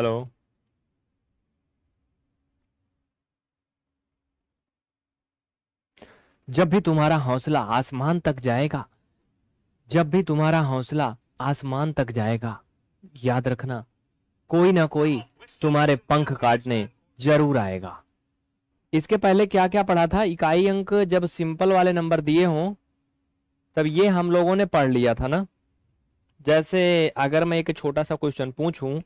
Hello जब भी तुम्हारा हौसला आसमान तक जाएगा जब भी तुम्हारा हौसला आसमान तक जाएगा याद रखना कोई ना कोई तुम्हारे पंख काटने जरूर आएगा इसके पहले क्या क्या पढ़ा था इकाई अंक जब सिंपल वाले नंबर दिए हों तब ये हम लोगों ने पढ़ लिया था ना जैसे अगर मैं एक छोटा सा क्वेश्चन पूछूं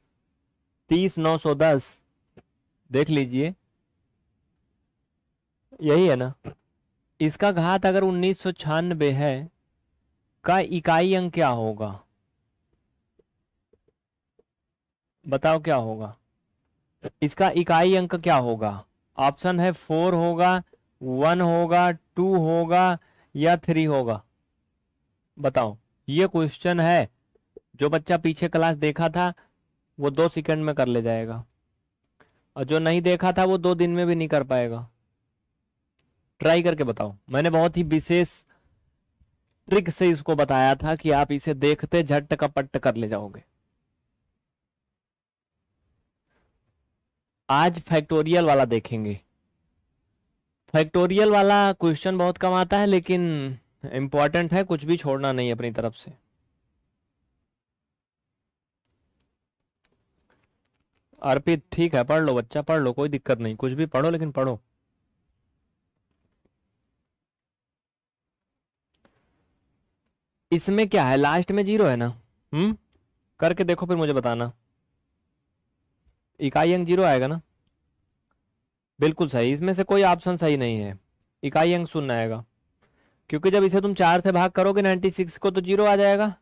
तीस नौ सौ दस देख लीजिए यही है ना इसका घात अगर उन्नीस सौ छियानबे है का इकाई अंक क्या होगा बताओ क्या होगा इसका इकाई अंक क्या होगा ऑप्शन है फोर होगा वन होगा टू होगा या थ्री होगा बताओ ये क्वेश्चन है जो बच्चा पीछे क्लास देखा था वो दो सेकंड में कर ले जाएगा और जो नहीं देखा था वो दो दिन में भी नहीं कर पाएगा ट्राई करके बताओ मैंने बहुत ही विशेष ट्रिक से इसको बताया था कि आप इसे देखते झट का पट्ट कर ले जाओगे आज फैक्टोरियल वाला देखेंगे फैक्टोरियल वाला क्वेश्चन बहुत कम आता है लेकिन इंपॉर्टेंट है कुछ भी छोड़ना नहीं अपनी तरफ से अर्पित ठीक है पढ़ लो बच्चा पढ़ लो कोई दिक्कत नहीं कुछ भी पढ़ो लेकिन पढ़ो इसमें क्या है लास्ट में जीरो है ना हम्म करके देखो फिर मुझे बताना इकाई अंक जीरो आएगा ना बिल्कुल सही इसमें से कोई ऑप्शन सही नहीं है इकाई अंक शून्य आएगा क्योंकि जब इसे तुम चार से भाग करोगे नाइनटी सिक्स को तो जीरो आ जाएगा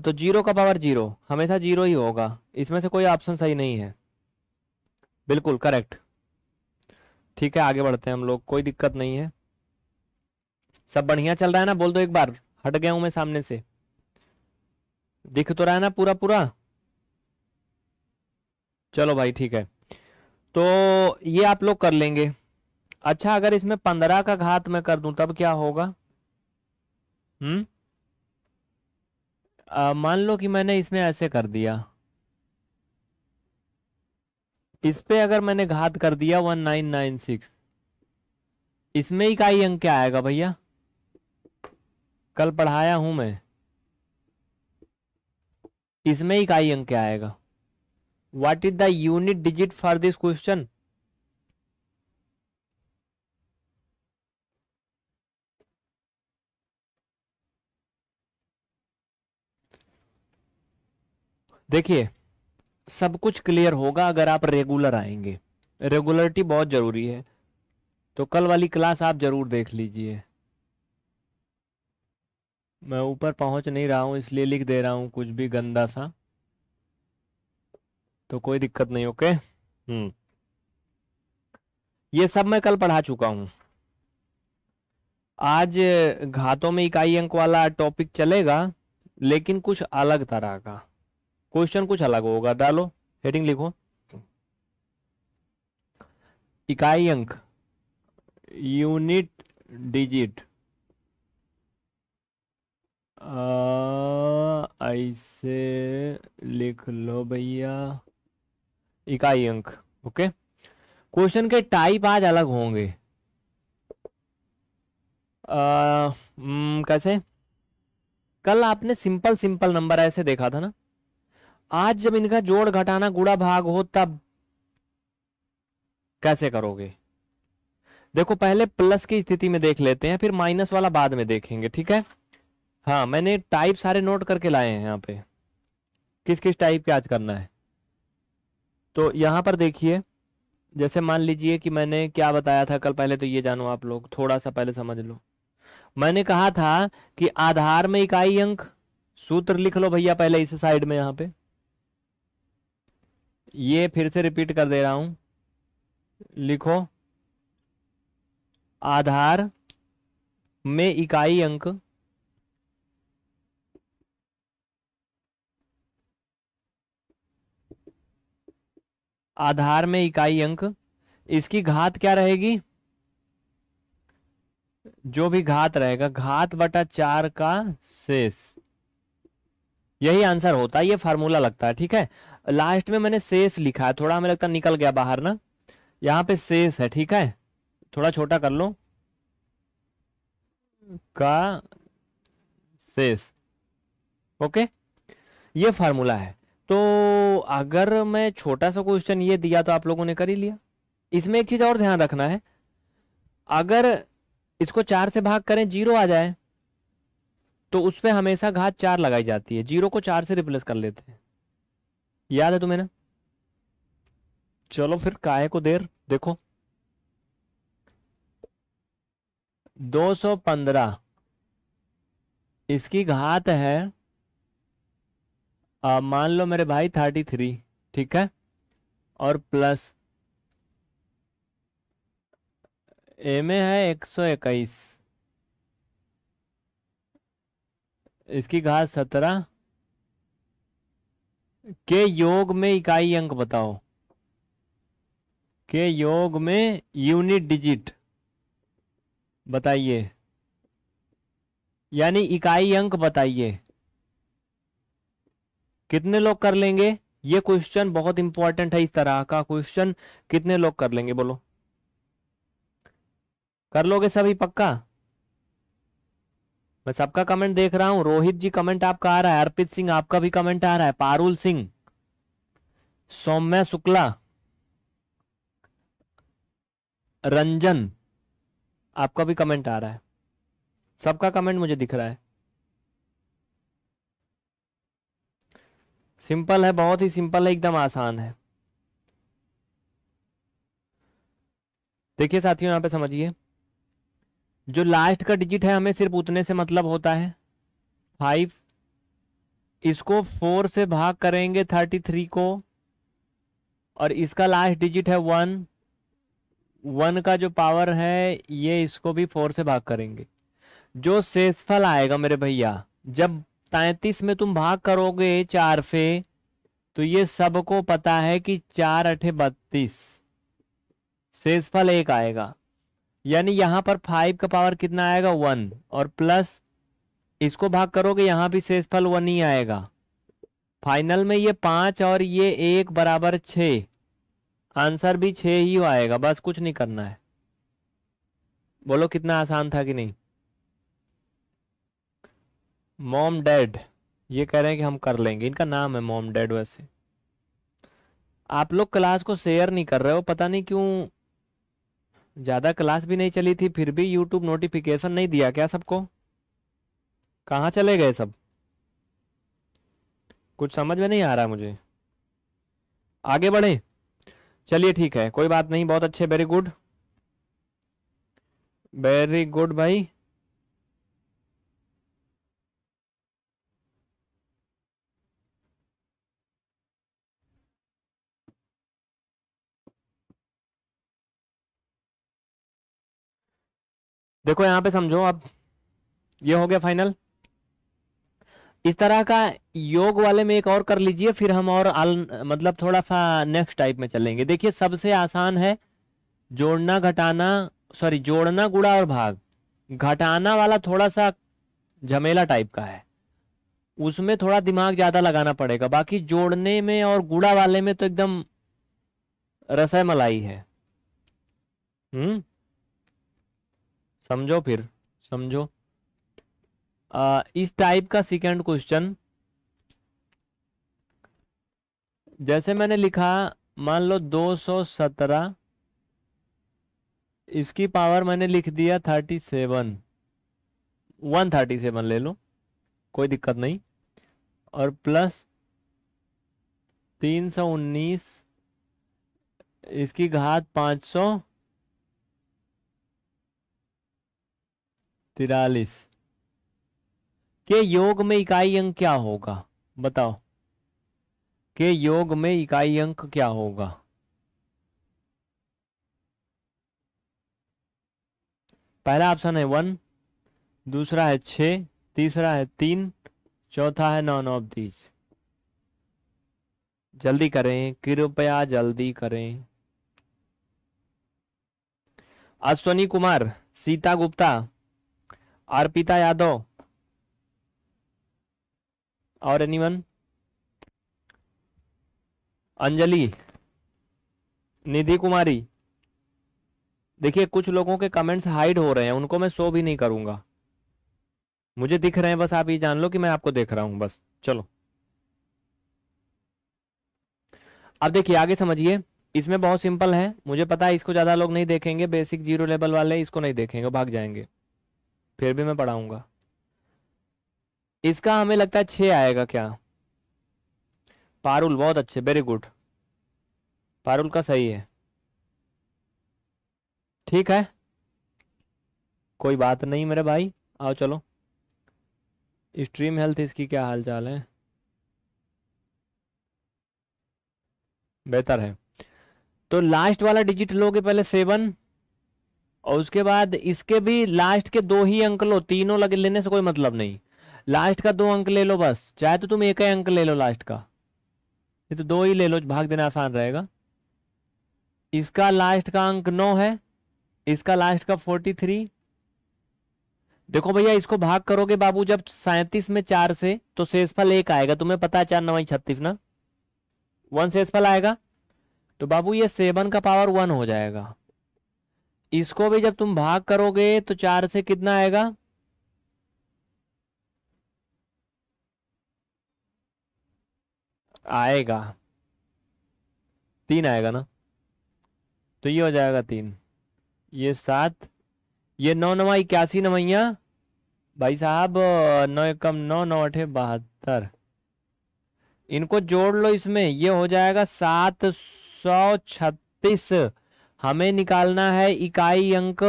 तो जीरो का पावर जीरो हमेशा जीरो ही होगा इसमें से कोई ऑप्शन सही नहीं है बिल्कुल करेक्ट ठीक है आगे बढ़ते हैं हम लोग कोई दिक्कत नहीं है सब बढ़िया चल रहा है ना बोल दो एक बार हट गया हूं मैं सामने से दिख तो रहा है ना पूरा पूरा चलो भाई ठीक है तो ये आप लोग कर लेंगे अच्छा अगर इसमें पंद्रह का घात मैं कर दूं तब क्या होगा हम्म मान लो कि मैंने इसमें ऐसे कर दिया इस पे अगर मैंने घात कर दिया वन नाइन नाइन सिक्स इसमें इकाई अंक क्या आएगा भैया कल पढ़ाया हूं मैं इसमें इकाई अंक क्या आएगा what is the unit digit for this question देखिए सब कुछ क्लियर होगा अगर आप रेगुलर आएंगे रेगुलरिटी बहुत ज़रूरी है तो कल वाली क्लास आप ज़रूर देख लीजिए मैं ऊपर पहुंच नहीं रहा हूं इसलिए लिख दे रहा हूं कुछ भी गंदा सा तो कोई दिक्कत नहीं ओके हम्म ये सब मैं कल पढ़ा चुका हूं आज घातों में इकाई अंक वाला टॉपिक चलेगा लेकिन कुछ अलग तरह का क्वेश्चन कुछ अलग होगा डालो हेडिंग लिखो इकाई अंक यूनिट डिजिट ऐसे लिख लो भैया इकाई अंक ओके क्वेश्चन के टाइप आज अलग होंगे आ, हम्म, कैसे कल आपने सिंपल सिंपल नंबर ऐसे देखा था ना आज जब इनका जोड़ घटाना गुड़ा भाग हो तब कैसे करोगे देखो पहले प्लस की स्थिति में देख लेते हैं फिर माइनस वाला बाद में देखेंगे ठीक है हाँ मैंने टाइप सारे नोट करके लाए हैं यहाँ पे किस किस टाइप के आज करना है तो यहां पर देखिए जैसे मान लीजिए कि मैंने क्या बताया था कल पहले तो ये जानो आप लोग थोड़ा सा पहले समझ लो मैंने कहा था कि आधार में इकाई अंक सूत्र लिख लो भैया पहले इस साइड में यहाँ पे ये फिर से रिपीट कर दे रहा हूं लिखो आधार में इकाई अंक आधार में इकाई अंक इसकी घात क्या रहेगी जो भी घात रहेगा घात बटा चार का शेष यही आंसर होता है ये फार्मूला लगता है ठीक है लास्ट में मैंने शेष लिखा है थोड़ा हमें लगता है निकल गया बाहर ना यहाँ पे शेष है ठीक है थोड़ा छोटा कर लो का शेष ओके ये फार्मूला है तो अगर मैं छोटा सा क्वेश्चन ये दिया तो आप लोगों ने कर ही लिया इसमें एक चीज और ध्यान रखना है अगर इसको चार से भाग करें जीरो आ जाए तो उस पर हमेशा घात चार लगाई जाती है जीरो को चार से रिप्लेस कर लेते हैं याद है तुम्हें ना चलो फिर काय को देर देखो 215 इसकी घात है आ, मान लो मेरे भाई 33 ठीक है और प्लस ए में है एक सौ इक्कीस इसकी घात सत्रह के योग में इकाई अंक बताओ के योग में यूनिट डिजिट बताइए यानी इकाई अंक बताइए कितने लोग कर लेंगे ये क्वेश्चन बहुत इंपॉर्टेंट है इस तरह का क्वेश्चन कितने लोग कर लेंगे बोलो कर लोगे सभी पक्का मैं सबका कमेंट देख रहा हूं रोहित जी कमेंट आपका आ रहा है अर्पित सिंह आपका भी कमेंट आ रहा है पारुल सिंह सौम्य शुक्ला रंजन आपका भी कमेंट आ रहा है सबका कमेंट मुझे दिख रहा है सिंपल है बहुत ही सिंपल है एकदम आसान है देखिए साथियों यहां पे समझिए जो लास्ट का डिजिट है हमें सिर्फ उतने से मतलब होता है फाइव इसको फोर से भाग करेंगे थर्टी थ्री को और इसका लास्ट डिजिट है वन वन का जो पावर है ये इसको भी फोर से भाग करेंगे जो शेषफल आएगा मेरे भैया जब तैतीस में तुम भाग करोगे चार से तो ये सबको पता है कि चार अठे बत्तीस शेषफल एक आएगा यानी यहां पर फाइव का पावर कितना आएगा वन और प्लस इसको भाग करोगे यहां भी शेषफल वन ही आएगा फाइनल में ये पांच और ये एक बराबर छ आंसर भी छ ही आएगा बस कुछ नहीं करना है बोलो कितना आसान था कि नहीं मॉम डैड ये कह रहे हैं कि हम कर लेंगे इनका नाम है मॉम डैड वैसे आप लोग क्लास को शेयर नहीं कर रहे हो पता नहीं क्यों ज़्यादा क्लास भी नहीं चली थी फिर भी यूट्यूब नोटिफिकेशन नहीं दिया क्या सबको कहाँ चले गए सब कुछ समझ में नहीं आ रहा मुझे आगे बढ़े चलिए ठीक है कोई बात नहीं बहुत अच्छे वेरी गुड वेरी गुड भाई देखो यहां पे समझो अब ये हो गया फाइनल इस तरह का योग वाले में एक और कर लीजिए फिर हम और आल मतलब थोड़ा सा नेक्स्ट टाइप में चलेंगे देखिए सबसे आसान है जोड़ना घटाना सॉरी जोड़ना गुड़ा और भाग घटाना वाला थोड़ा सा झमेला टाइप का है उसमें थोड़ा दिमाग ज़्यादा लगाना पड़ेगा बाकी जोड़ने में और गुड़ा वाले में तो एकदम मलाई है हम्म समझो फिर समझो आ, इस टाइप का सेकंड क्वेश्चन जैसे मैंने लिखा मान लो 217 इसकी पावर मैंने लिख दिया 37 137 ले लो कोई दिक्कत नहीं और प्लस 319 इसकी घात 500 तिरालीस के योग में इकाई अंक क्या होगा बताओ के योग में इकाई अंक क्या होगा पहला ऑप्शन है वन दूसरा है छ तीसरा है तीन चौथा है नॉन ऑफ दीज जल्दी करें कृपया जल्दी करें अश्वनी कुमार सीता गुप्ता अर्पिता यादव और एनीवन अंजलि निधि कुमारी देखिए कुछ लोगों के कमेंट्स हाइड हो रहे हैं उनको मैं शो भी नहीं करूंगा मुझे दिख रहे हैं बस आप ये जान लो कि मैं आपको देख रहा हूं बस चलो अब देखिए आगे समझिए इसमें बहुत सिंपल है मुझे पता है इसको ज्यादा लोग नहीं देखेंगे बेसिक जीरो लेवल वाले इसको नहीं देखेंगे भाग जाएंगे फिर भी मैं पढ़ाऊंगा इसका हमें लगता है छ आएगा क्या पारुल बहुत अच्छे वेरी गुड पारुल का सही है ठीक है कोई बात नहीं मेरे भाई आओ चलो स्ट्रीम हेल्थ इसकी क्या हाल चाल है बेहतर है तो लास्ट वाला डिजिट लोगे पहले सेवन और उसके बाद इसके भी लास्ट के दो ही अंक लो तीनों लगे लेने से कोई मतलब नहीं लास्ट का दो अंक ले लो बस चाहे तो तुम एक ही अंक ले लो लास्ट का ये तो दो ही ले लो भाग देना आसान रहेगा इसका लास्ट का अंक नौ है इसका लास्ट का फोर्टी थ्री देखो भैया इसको भाग करोगे बाबू जब सैतीस में चार से तो शेषफल एक आएगा तुम्हें पता है चार नवाई छत्तीस ना वन शेषफल आएगा तो बाबू ये सेवन का पावर वन हो जाएगा इसको भी जब तुम भाग करोगे तो चार से कितना आएगा आएगा तीन आएगा ना तो ये हो जाएगा तीन ये सात ये नौ नवा इक्यासी नवैया भाई साहब नौ एकम नौ नौ अठे बहत्तर इनको जोड़ लो इसमें ये हो जाएगा सात सौ छत्तीस हमें निकालना है इकाई अंक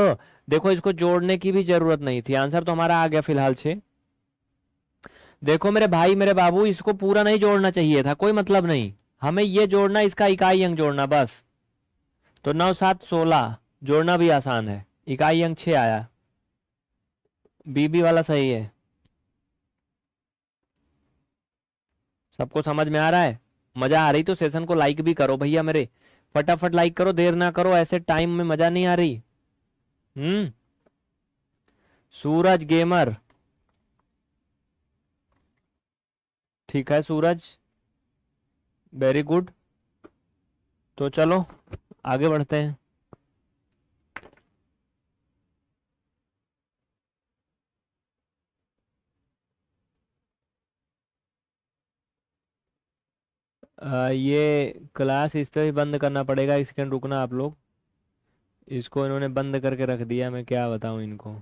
देखो इसको जोड़ने की भी जरूरत नहीं थी आंसर तो हमारा आ गया फिलहाल छे देखो मेरे भाई मेरे बाबू इसको पूरा नहीं जोड़ना चाहिए था कोई मतलब नहीं हमें ये जोड़ना इसका इकाई अंक जोड़ना बस तो नौ सात सोलह जोड़ना भी आसान है इकाई अंक छे आया बीबी वाला सही है सबको समझ में आ रहा है मज़ा आ रही तो सेशन को लाइक भी करो भैया मेरे फटाफट लाइक करो देर ना करो ऐसे टाइम में मजा नहीं आ रही हम्म सूरज गेमर ठीक है सूरज वेरी गुड तो चलो आगे बढ़ते हैं आ, ये क्लास इस पर भी बंद करना पड़ेगा एक सेकेंड रुकना आप लोग इसको इन्होंने बंद करके रख दिया मैं क्या बताऊँ इनको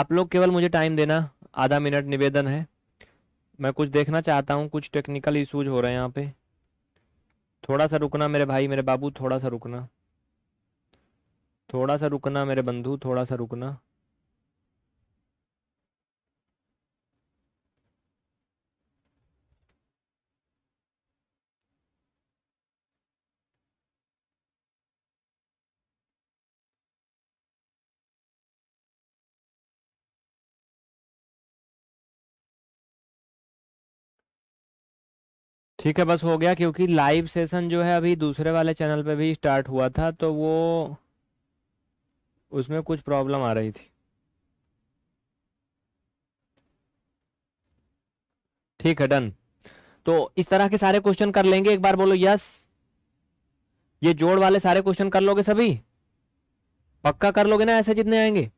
आप लोग केवल मुझे टाइम देना आधा मिनट निवेदन है मैं कुछ देखना चाहता हूँ कुछ टेक्निकल इशूज हो रहे हैं यहाँ पे थोड़ा सा रुकना मेरे भाई मेरे बाबू थोड़ा सा रुकना थोड़ा सा रुकना मेरे बंधु थोड़ा सा रुकना ठीक है बस हो गया क्योंकि लाइव सेशन जो है अभी दूसरे वाले चैनल पे भी स्टार्ट हुआ था तो वो उसमें कुछ प्रॉब्लम आ रही थी ठीक है डन तो इस तरह के सारे क्वेश्चन कर लेंगे एक बार बोलो यस ये जोड़ वाले सारे क्वेश्चन कर लोगे सभी पक्का कर लोगे ना ऐसे जितने आएंगे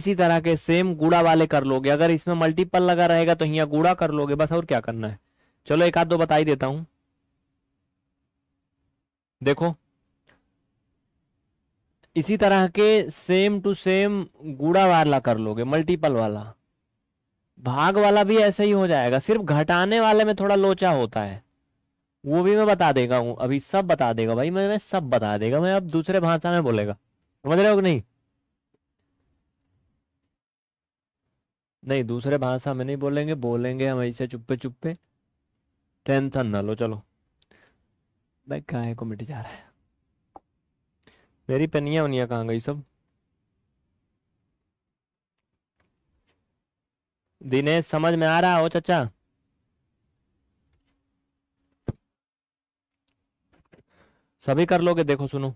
इसी तरह के सेम गुड़ा वाले कर लोगे अगर इसमें मल्टीपल लगा रहेगा तो यहां गुड़ा कर लोगे बस और क्या करना है चलो एक आध दो बता ही देता हूं देखो इसी तरह के सेम टू सेम गुड़ा वाला कर लोगे मल्टीपल वाला भाग वाला भी ऐसे ही हो जाएगा सिर्फ घटाने वाले में थोड़ा लोचा होता है वो भी मैं बता देगा हूं अभी सब बता देगा भाई मैं, मैं सब बता देगा मैं अब दूसरे भाषा में बोलेगा समझ रहे हो नहीं नहीं दूसरे भाषा में नहीं बोलेंगे बोलेंगे हम ऐसे चुप्पे चुप्पे टेंशन ना लो चलो भाई काहे को मिट जा रहा है मेरी पनिया उनिया कहाँ गई सब दिनेश समझ में आ रहा हो चचा सभी कर लोगे देखो सुनो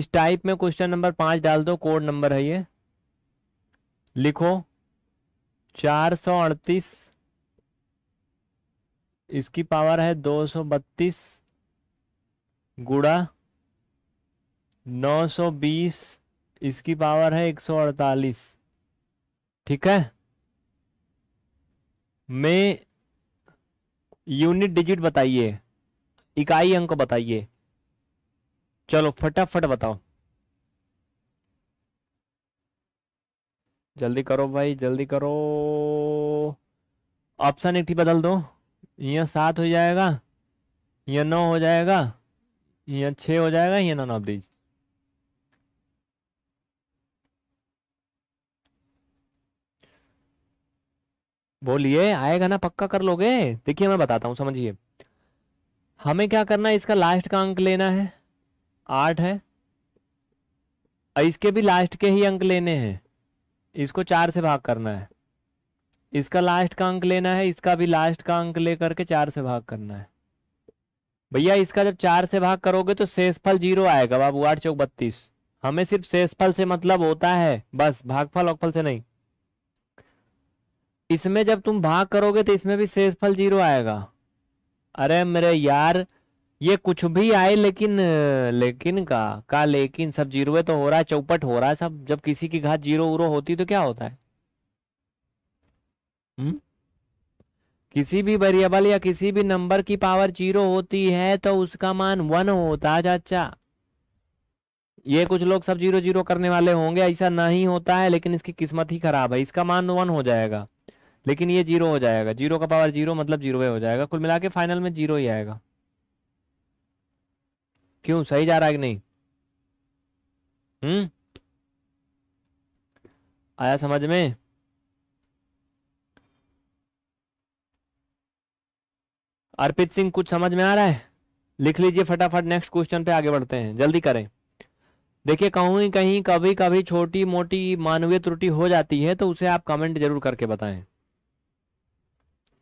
इस टाइप में क्वेश्चन नंबर पांच डाल दो कोड नंबर है ये लिखो चार सौ अड़तीस इसकी पावर है 232 गुड़ा बीस इसकी पावर है 148 ठीक है मैं यूनिट डिजिट बताइए इकाई अंक बताइए चलो फटाफट बताओ जल्दी करो भाई जल्दी करो ऑप्शन एक ही बदल दो यहाँ सात हो जाएगा यहाँ नौ हो जाएगा यहाँ छ हो जाएगा यहाँ नॉन ऑफ दीज बोलिए आएगा ना पक्का कर लोगे देखिए मैं बताता हूं समझिए हमें क्या करना है इसका लास्ट का अंक लेना है आठ है इसके भी लास्ट के ही अंक लेने हैं इसको चार से भाग करना है इसका लास्ट का अंक लेना है इसका भी लास्ट का अंक लेकर के चार से भाग करना है भैया इसका जब चार से भाग करोगे तो शेषफल जीरो आएगा बाबू आठ चौक बत्तीस हमें सिर्फ शेषफल से मतलब होता है बस भागफल औकफल से नहीं इसमें जब तुम भाग करोगे तो इसमें भी शेषफल जीरो आएगा अरे मेरे यार ये कुछ भी आए लेकिन लेकिन का का लेकिन सब जीरो तो हो रहा है चौपट हो रहा है सब जब किसी की घात जीरो उरो होती तो क्या होता है हम्म किसी भी वेरिएबल या किसी भी नंबर की पावर जीरो होती है तो उसका मान वन होता है चाचा ये कुछ लोग सब जीरो जीरो करने वाले होंगे ऐसा नहीं होता है लेकिन इसकी किस्मत ही खराब है इसका मान वन हो जाएगा लेकिन ये जीरो हो जाएगा जीरो का पावर जीरो मतलब जीरो हो जाएगा कुल मिला के फाइनल में जीरो ही आएगा क्यों सही जा रहा है कि नहीं हम्म आया समझ में अर्पित सिंह कुछ समझ में आ रहा है लिख लीजिए फटाफट नेक्स्ट क्वेश्चन पे आगे बढ़ते हैं जल्दी करें देखिए कहीं कहीं कभी कभी छोटी मोटी मानवीय त्रुटि हो जाती है तो उसे आप कमेंट जरूर करके बताएं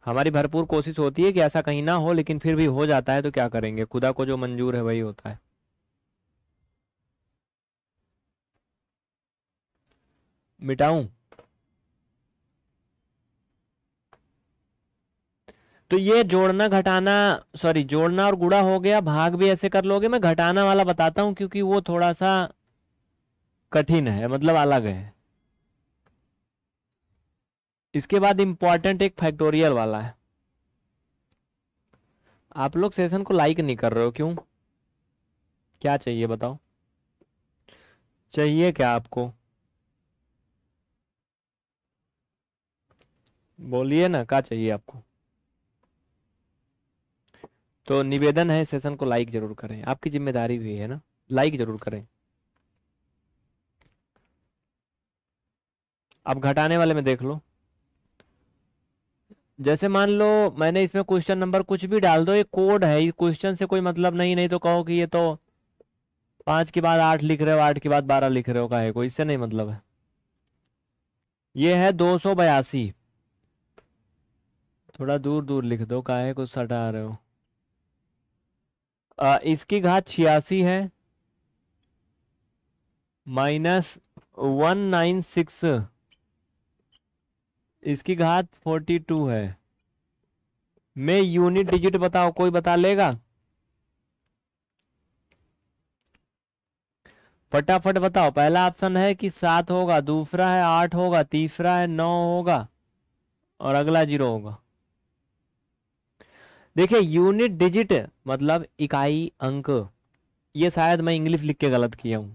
हमारी भरपूर कोशिश होती है कि ऐसा कहीं ना हो लेकिन फिर भी हो जाता है तो क्या करेंगे खुदा को जो मंजूर है वही होता है मिटाऊं तो ये जोड़ना घटाना सॉरी जोड़ना और गुड़ा हो गया भाग भी ऐसे कर लोगे मैं घटाना वाला बताता हूँ क्योंकि वो थोड़ा सा कठिन है मतलब अलग है इसके बाद इंपॉर्टेंट एक फैक्टोरियल वाला है आप लोग सेशन को लाइक नहीं कर रहे हो क्यों क्या चाहिए बताओ चाहिए क्या आपको बोलिए ना क्या चाहिए आपको तो निवेदन है सेशन को लाइक जरूर करें आपकी जिम्मेदारी भी है ना लाइक जरूर करें आप घटाने वाले में देख लो जैसे मान लो मैंने इसमें क्वेश्चन नंबर कुछ भी डाल दो ये कोड है ये क्वेश्चन से कोई मतलब नहीं नहीं तो कहो कि ये तो पांच के बाद आठ लिख रहे हो आठ के बाद बारह लिख रहे हो का है कोई इससे नहीं मतलब है ये है दो सौ बयासी थोड़ा दूर दूर लिख दो काहे कुछ सटा रहे हो इसकी घात छियासी है माइनस वन नाइन सिक्स इसकी घात फोर्टी टू है मैं यूनिट डिजिट बताओ कोई बता लेगा फटाफट बताओ पहला ऑप्शन है कि सात होगा दूसरा है आठ होगा तीसरा है नौ होगा और अगला जीरो होगा देखिए यूनिट डिजिट मतलब इकाई अंक ये शायद मैं इंग्लिश लिख के गलत किया हूं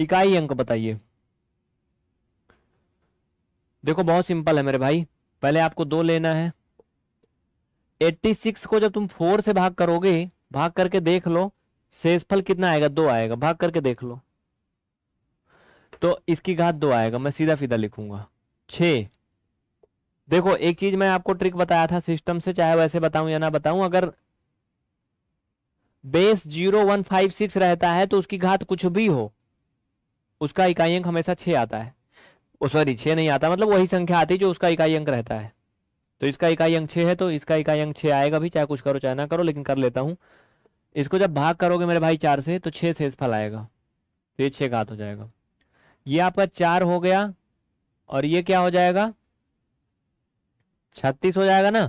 इकाई अंक बताइए देखो बहुत सिंपल है मेरे भाई पहले आपको दो लेना है 86 को जब तुम फोर से भाग करोगे भाग करके देख लो शेषफल कितना आएगा दो आएगा भाग करके देख लो तो इसकी घात दो आएगा मैं सीधा सीधा लिखूंगा छ देखो एक चीज मैं आपको ट्रिक बताया था सिस्टम से चाहे वैसे बताऊं या ना बताऊं अगर base zero one five six रहता है तो उसकी घात कुछ भी हो उसका इकाई अंक हमेशा छ आता है सॉरी छह नहीं आता मतलब वही संख्या आती है जो उसका इकाई अंक रहता है तो इसका इकाई अंक छे है तो इसका इकाई अंक छह आएगा भी चाहे कुछ करो चाहे ना करो लेकिन कर लेता हूँ इसको जब भाग करोगे मेरे भाई चार से तो छह से फल आएगा तो ये छः घात हो जाएगा ये आपका चार हो गया और ये क्या हो जाएगा छत्तीस हो जाएगा ना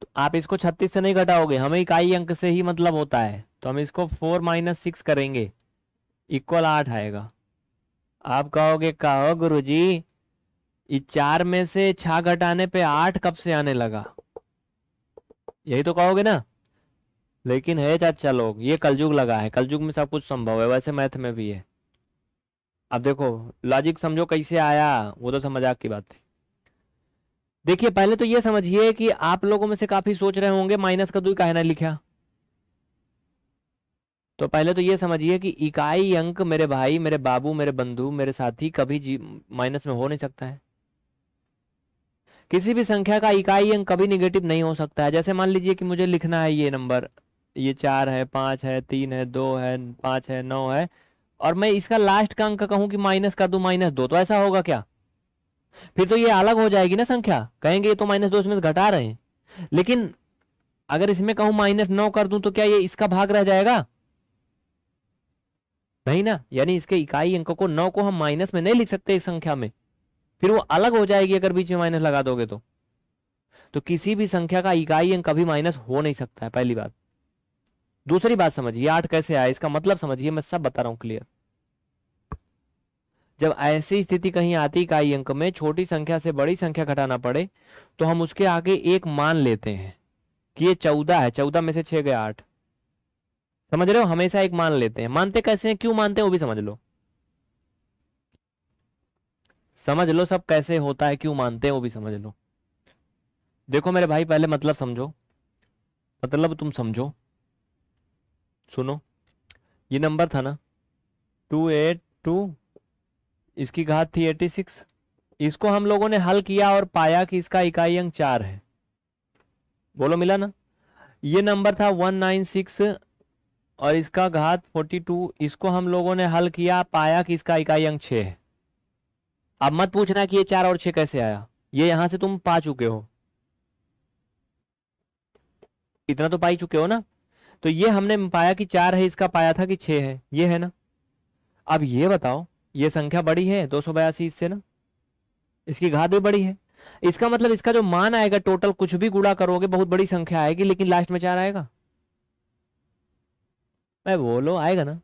तो आप इसको छत्तीस से नहीं घटाओगे हमें इकाई अंक से ही मतलब होता है तो हम इसको फोर माइनस सिक्स करेंगे इक्वल आठ आएगा आप कहोगे कहो गुरु जी ये चार में से छा घटाने पे आठ कब से आने लगा यही तो कहोगे ना लेकिन है चाचा लोग ये कलजुग लगा है कलजुग में सब कुछ संभव है वैसे मैथ में भी है अब देखो लॉजिक समझो कैसे आया वो तो समझ की बात थी देखिए पहले तो ये समझिए कि आप लोगों में से काफी सोच रहे होंगे माइनस का दुई का ना लिखा तो पहले तो ये समझिए कि इकाई अंक मेरे भाई मेरे बाबू मेरे बंधु मेरे साथी कभी जी माइनस में हो नहीं सकता है किसी भी संख्या का इकाई अंक कभी निगेटिव नहीं हो सकता है जैसे मान लीजिए कि मुझे लिखना है ये नंबर ये चार है पांच है तीन है दो है पांच है नौ है और मैं इसका लास्ट का अंक कहूं कि माइनस कर दू माइनस दो तो ऐसा होगा क्या फिर तो ये अलग हो जाएगी ना संख्या कहेंगे ये तो माइनस दो इसमें घटा रहे हैं लेकिन अगर इसमें कहूं माइनस नौ कर दूं तो क्या ये इसका भाग रह जाएगा नहीं ना यानी इसके इकाई अंक को नौ को हम माइनस में नहीं लिख सकते एक संख्या में फिर वो अलग हो जाएगी अगर बीच में माइनस लगा दोगे तो तो किसी भी संख्या का इकाई अंक कभी माइनस हो नहीं सकता है पहली बात दूसरी बात समझिए आठ कैसे आया इसका मतलब समझिए मैं सब बता रहा हूं क्लियर जब ऐसी स्थिति कहीं आती इकाई अंक में छोटी संख्या से बड़ी संख्या घटाना पड़े तो हम उसके आगे एक मान लेते हैं कि ये चौदह है चौदह में से छह गए आठ समझ रहे हो हमेशा एक मान लेते हैं मानते कैसे हैं क्यों मानते हैं वो भी समझ लो समझ लो सब कैसे होता है क्यों मानते हैं वो भी समझ लो देखो मेरे भाई पहले मतलब समझो मतलब तुम समझो सुनो ये नंबर था ना टू एट टू इसकी घात थी एटी सिक्स इसको हम लोगों ने हल किया और पाया कि इसका इकाई अंक चार है बोलो मिला ना ये नंबर था वन नाइन सिक्स और इसका घात फोर्टी टू इसको हम लोगों ने हल किया पाया कि इसका इकाई अंक छ है अब मत पूछना कि ये चार और छह कैसे आया ये यहां से तुम पा चुके हो इतना तो पाई चुके हो ना तो ये हमने पाया कि चार है इसका पाया था कि छह है ये है ना अब ये बताओ ये संख्या बड़ी है दो सौ बयासी इससे ना इसकी घात भी बड़ी है इसका मतलब इसका जो मान आएगा टोटल कुछ भी गुड़ा करोगे बहुत बड़ी संख्या आएगी लेकिन लास्ट में चार आएगा मैं बोलो आएगा ना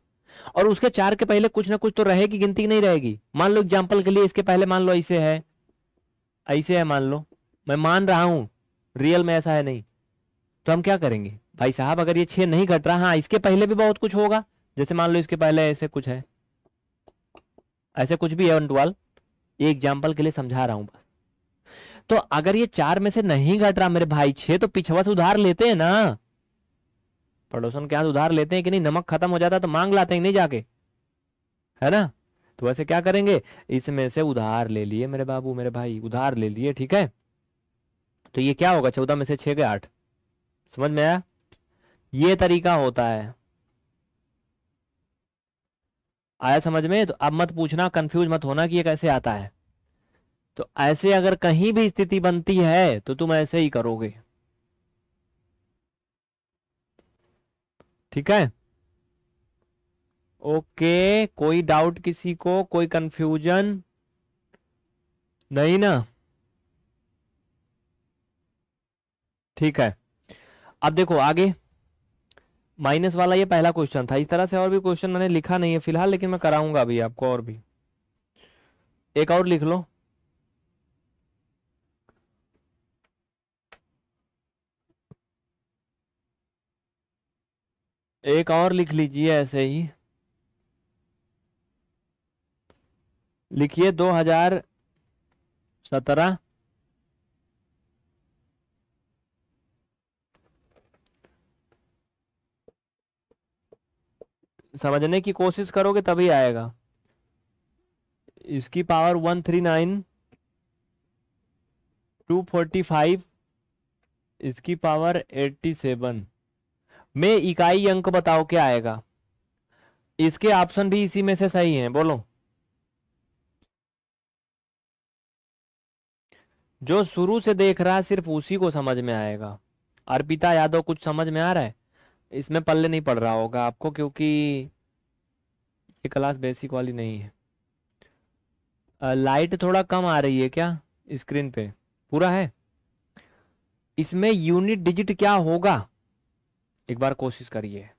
और उसके चार के पहले कुछ ना कुछ तो रहेगी गिनती नहीं रहेगी मान लो एग्जाम्पल के लिए इसके पहले मान लो ऐसे है ऐसे है मान लो मैं मान रहा हूं रियल में ऐसा है नहीं तो हम क्या करेंगे भाई साहब अगर ये छह नहीं घट रहा हाँ इसके पहले भी बहुत कुछ होगा जैसे मान लो इसके पहले ऐसे कुछ है ऐसे कुछ भी है वन ये एग्जाम्पल के लिए समझा रहा हूँ बस तो अगर ये चार में से नहीं घट रहा मेरे भाई छे तो पिछवा से उधार लेते हैं ना पड़ोसन के यहां उधार लेते हैं कि नहीं नमक खत्म हो जाता तो मांग लाते हैं नहीं जाके है ना तो वैसे क्या करेंगे इसमें से उधार ले लिए मेरे बाबू मेरे भाई उधार ले लिए ठीक है तो ये क्या होगा चौदह में से छह गए आठ समझ में आया ये तरीका होता है आया समझ में तो अब मत पूछना कंफ्यूज मत होना कि ये कैसे आता है तो ऐसे अगर कहीं भी स्थिति बनती है तो तुम ऐसे ही करोगे ठीक है ओके कोई डाउट किसी को कोई कंफ्यूजन नहीं ना ठीक है अब देखो आगे माइनस वाला ये पहला क्वेश्चन था इस तरह से और भी क्वेश्चन मैंने लिखा नहीं है फिलहाल लेकिन मैं कराऊंगा अभी आपको और भी एक और लिख लो एक और लिख लीजिए ऐसे ही लिखिए दो हजार सत्रह समझने की कोशिश करोगे तभी आएगा इसकी power one three nine two forty five इसकी पावर एट्टी सेवन में इकाई अंक बताओ क्या आएगा इसके ऑप्शन भी इसी में से सही हैं बोलो जो शुरू से देख रहा है सिर्फ उसी को समझ में आएगा अर्पिता यादव कुछ समझ में आ रहा है इसमें पल्ले नहीं पड़ रहा होगा आपको क्योंकि ये क्लास बेसिक वाली नहीं है लाइट थोड़ा कम आ रही है क्या स्क्रीन पे पूरा है इसमें यूनिट डिजिट क्या होगा एक बार कोशिश करिए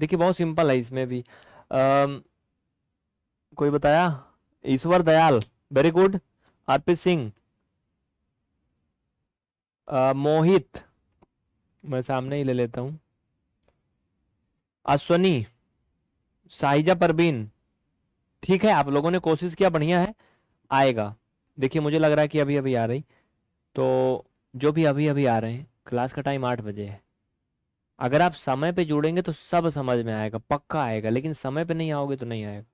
देखिए बहुत सिंपल है इसमें भी आ, कोई बताया ईश्वर दयाल वेरी गुड अर्पित सिंह मोहित मैं सामने ही ले लेता हूं अश्वनी साहिजा परवीन ठीक है आप लोगों ने कोशिश किया बढ़िया है आएगा देखिए मुझे लग रहा है कि अभी अभी आ रही तो जो भी अभी अभी आ रहे हैं क्लास का टाइम आठ बजे है अगर आप समय पे जुड़ेंगे तो सब समझ में आएगा पक्का आएगा लेकिन समय पे नहीं आओगे तो नहीं आएगा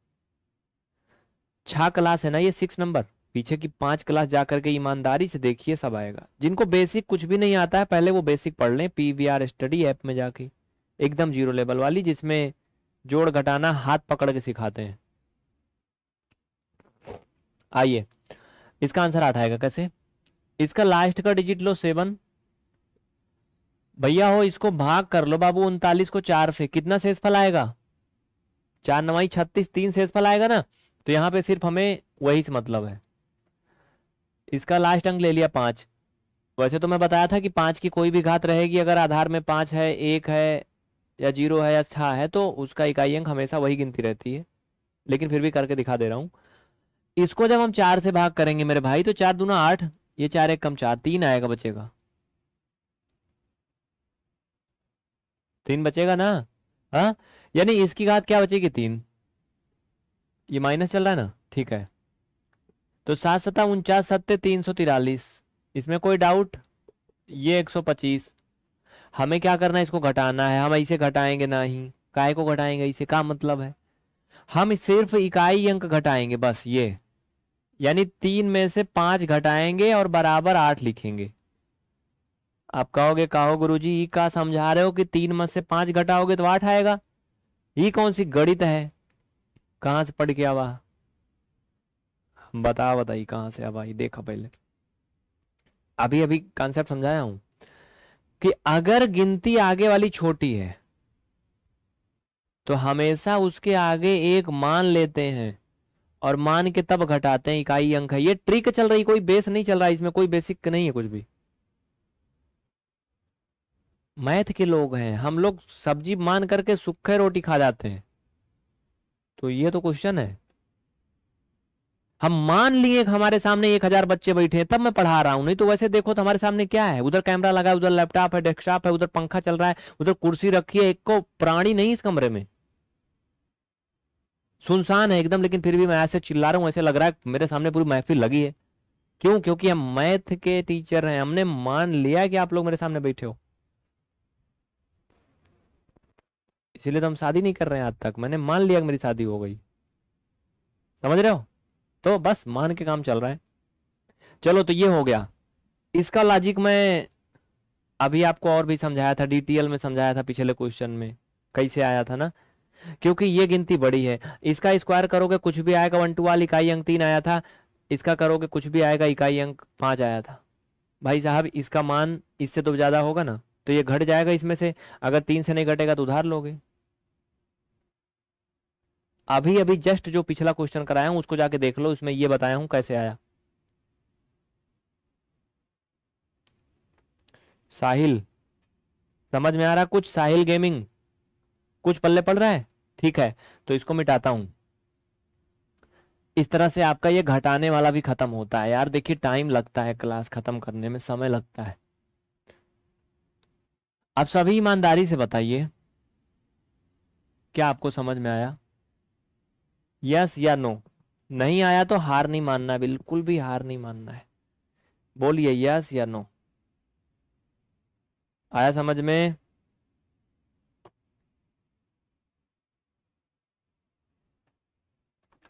छः क्लास है ना ये सिक्स नंबर पीछे की पांच क्लास जा करके ईमानदारी से देखिए सब आएगा जिनको बेसिक कुछ भी नहीं आता है पहले वो बेसिक पढ़ लें P V R study app में जाके एकदम जीरो लेवल वाली जिसमें जोड़ घटाना हाथ पकड़ के सिखाते हैं आइए इसका आंसर आठ आएगा कैसे इसका लास्ट का डिजिट लो सेवन भैया हो इसको भाग कर लो बाबू उनतालीस को चार से कितना फल आएगा चार नवाई छत्तीस तीन शेष फल आएगा ना तो यहां पे सिर्फ हमें वही से मतलब है इसका लास्ट अंक ले लिया पांच वैसे तो मैं बताया था कि पांच की कोई भी घात रहेगी अगर आधार में पांच है एक है या जीरो है या छा है तो उसका इकाई अंक हमेशा वही गिनती रहती है लेकिन फिर भी करके दिखा दे रहा हूँ इसको जब हम चार से भाग करेंगे मेरे भाई तो चार दूना आठ ये चार एक कम चार तीन आएगा बचेगा तीन बचेगा ना हाँ यानी इसकी घात क्या बचेगी तीन ये माइनस चल रहा है ना ठीक है तो सात सता उनचास सत्य तीन सौ तिरालीस इसमें कोई डाउट ये एक सौ पच्चीस हमें क्या करना है इसको घटाना है हम इसे घटाएंगे ना ही काय को घटाएंगे इसे का मतलब है हम सिर्फ इकाई अंक घटाएंगे बस ये यानी तीन में से पांच घटाएंगे और बराबर आठ लिखेंगे आप कहोगे कहो गुरु जी का समझा रहे हो कि तीन में से पांच घटाओगे तो आठ आएगा ये कौन सी गणित है कहां से पढ़ के आवा बताओ बताई कहां से आवा ये देखा पहले अभी अभी कॉन्सेप्ट समझाया हूं कि अगर गिनती आगे वाली छोटी है तो हमेशा उसके आगे एक मान लेते हैं और मान के तब घटाते हैं इकाई अंक है ये ट्रिक चल रही कोई बेस नहीं चल रहा इसमें कोई बेसिक नहीं है कुछ भी मैथ के लोग हैं हम लोग सब्जी मान करके सुखे रोटी खा जाते हैं तो ये तो क्वेश्चन है हम मान लिए हमारे सामने एक हजार बच्चे बैठे हैं तब मैं पढ़ा रहा हूँ नहीं तो वैसे देखो तो हमारे सामने क्या है उधर कैमरा लगा है उधर लैपटॉप है डेस्कटॉप है उधर पंखा चल रहा है उधर कुर्सी रखी है एक को प्राणी नहीं इस कमरे में सुनसान है एकदम लेकिन फिर भी मैं ऐसे चिल्ला रहा हूँ ऐसे लग रहा है मेरे सामने पूरी महफिल लगी है क्यों क्योंकि हम मैथ के टीचर हैं हमने मान लिया कि आप लोग मेरे सामने बैठे हो इसीलिए तो हम शादी नहीं कर रहे हैं आज तक मैंने मान लिया कि मेरी शादी हो गई समझ रहे हो तो बस मान के काम चल रहा है चलो तो ये हो गया इसका लॉजिक मैं अभी आपको और भी समझाया था डिटेल में समझाया था पिछले क्वेश्चन में कैसे आया था ना क्योंकि ये गिनती बड़ी है इसका स्क्वायर करोगे कुछ भी आएगा वन टू वाल इकाई अंक तीन आया था इसका करोगे कुछ भी आएगा इकाई अंक पांच आया था भाई साहब इसका मान इससे तो ज़्यादा होगा ना तो ये घट जाएगा इसमें से अगर तीन से नहीं घटेगा तो उधार लोगे अभी अभी जस्ट जो पिछला क्वेश्चन कराया हूं उसको जाके देख लो इसमें ये बताया हूं कैसे आया साहिल समझ में आ रहा कुछ साहिल गेमिंग कुछ पल्ले पड़ रहा है ठीक है तो इसको मिटाता हूं इस तरह से आपका ये घटाने वाला भी खत्म होता है यार देखिए टाइम लगता है क्लास खत्म करने में समय लगता है आप सभी ईमानदारी से बताइए क्या आपको समझ में आया यस या नो नहीं आया तो हार नहीं मानना बिल्कुल भी हार नहीं मानना है बोलिए यस या नो आया समझ में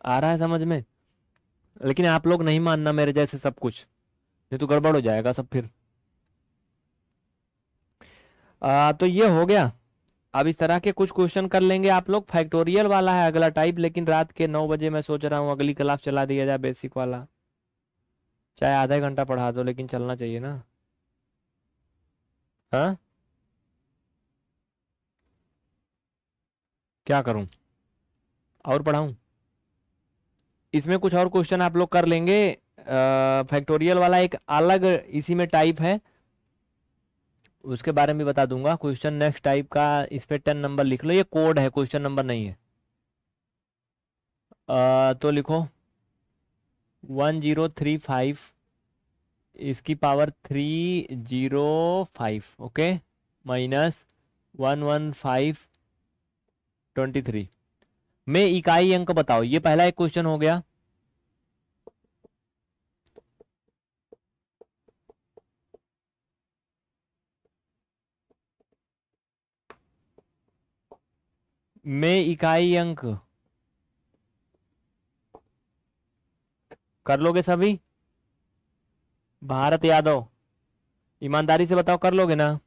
आ रहा है समझ में लेकिन आप लोग नहीं मानना मेरे जैसे सब कुछ नहीं तो गड़बड़ हो जाएगा सब फिर आ, तो ये हो गया अब इस तरह के कुछ क्वेश्चन कर लेंगे आप लोग फैक्टोरियल वाला है अगला टाइप लेकिन रात के नौ बजे मैं सोच रहा हूँ अगली क्लास चला दिया जाए बेसिक वाला चाहे आधा घंटा पढ़ा दो लेकिन चलना चाहिए ना हा? क्या करूं और पढ़ाऊं इसमें कुछ और क्वेश्चन आप लोग कर लेंगे फैक्टोरियल वाला एक अलग इसी में टाइप है उसके बारे में बता दूंगा क्वेश्चन नेक्स्ट टाइप का इस पर टेन नंबर लिख लो ये कोड है क्वेश्चन नंबर नहीं है आ, तो लिखो वन जीरो थ्री फाइव इसकी power three zero five okay minus one one five twenty three में इकाई अंक बताओ ये पहला एक क्वेश्चन हो गया में इकाई अंक कर लोगे सभी भारत यादव ईमानदारी से बताओ कर लोगे ना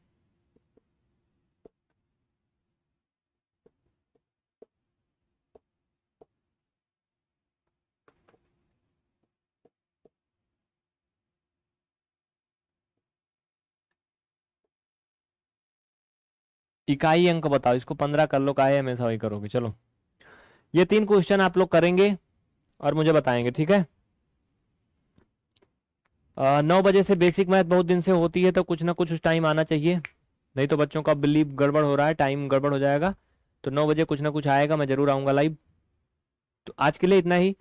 इकाई अंक बताओ इसको पंद्रह कर लो का हमेशा वही करोगे चलो ये तीन क्वेश्चन आप लोग करेंगे और मुझे बताएंगे ठीक है आ, नौ बजे से बेसिक मैथ बहुत दिन से होती है तो कुछ ना कुछ उस टाइम आना चाहिए नहीं तो बच्चों का बिलीव गड़बड़ हो रहा है टाइम गड़बड़ हो जाएगा तो नौ बजे कुछ ना कुछ आएगा मैं जरूर आऊंगा लाइव तो आज के लिए इतना ही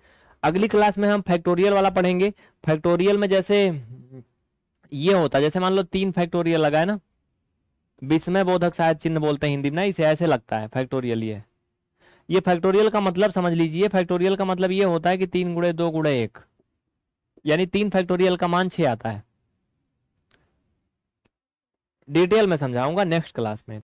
अगली क्लास में हम फैक्टोरियल वाला पढ़ेंगे फैक्टोरियल में जैसे ये होता है जैसे मान लो तीन फैक्टोरियल लगा है ना विस्मय बोधक शायद चिन्ह बोलते हैं हिंदी में ना इसे ऐसे लगता है फैक्टोरियल ये ये फैक्टोरियल का मतलब समझ लीजिए फैक्टोरियल का मतलब ये होता है कि तीन गुड़े दो गुड़े एक यानी तीन फैक्टोरियल का मान छः आता है डिटेल में समझाऊंगा नेक्स्ट क्लास में